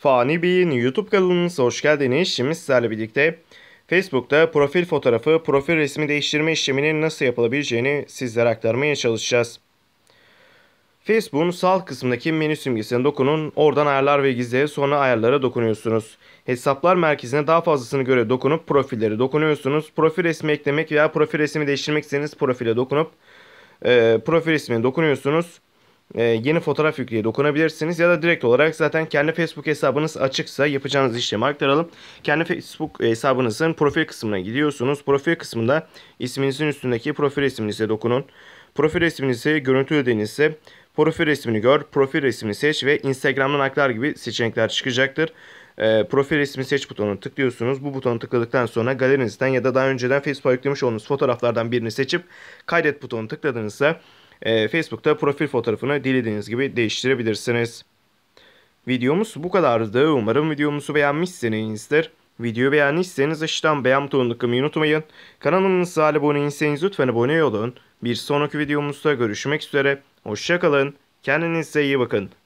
Fani Bey'in YouTube kanalımıza hoş geldiniz. Şimdi sizlerle birlikte Facebook'ta profil fotoğrafı, profil resmi değiştirme işleminin nasıl yapılabileceğini sizlere aktarmaya çalışacağız. Facebook'un sağ kısmındaki menü simgesine dokunun. Oradan ayarlar ve gizle sonra ayarlara dokunuyorsunuz. Hesaplar merkezine daha fazlasını göre dokunup profilleri dokunuyorsunuz. Profil resmi eklemek veya profil resmi değiştirmek istediğiniz profile dokunup e, profil resmine dokunuyorsunuz e, yeni fotoğraf yükleye dokunabilirsiniz. Ya da direkt olarak zaten kendi Facebook hesabınız açıksa yapacağınız işlemi aktaralım. Kendi Facebook hesabınızın profil kısmına gidiyorsunuz. Profil kısmında isminizin üstündeki profil resminize dokunun. Profil resminizi görüntü profil resmini gör, profil resmini seç ve Instagram'dan aktar gibi seçenekler çıkacaktır. E, profil resmi seç butonunu tıklıyorsunuz. Bu butonu tıkladıktan sonra galerinizden ya da daha önceden Facebook'a yüklemiş olduğunuz fotoğraflardan birini seçip kaydet butonunu tıkladığınızda e, Facebook'ta profil fotoğrafını dilediğiniz gibi değiştirebilirsiniz. Videomuz bu kadardı. Umarım videomuzu beğenmişsinizdir. Videoyu beğendiyseniz aşağıdan beğen butonunu tıklamayı unutmayın. Kanalımıza abone değilseniz lütfen abone olun. Bir sonraki videomuzda görüşmek üzere. Hoşçakalın. Kendinize iyi bakın.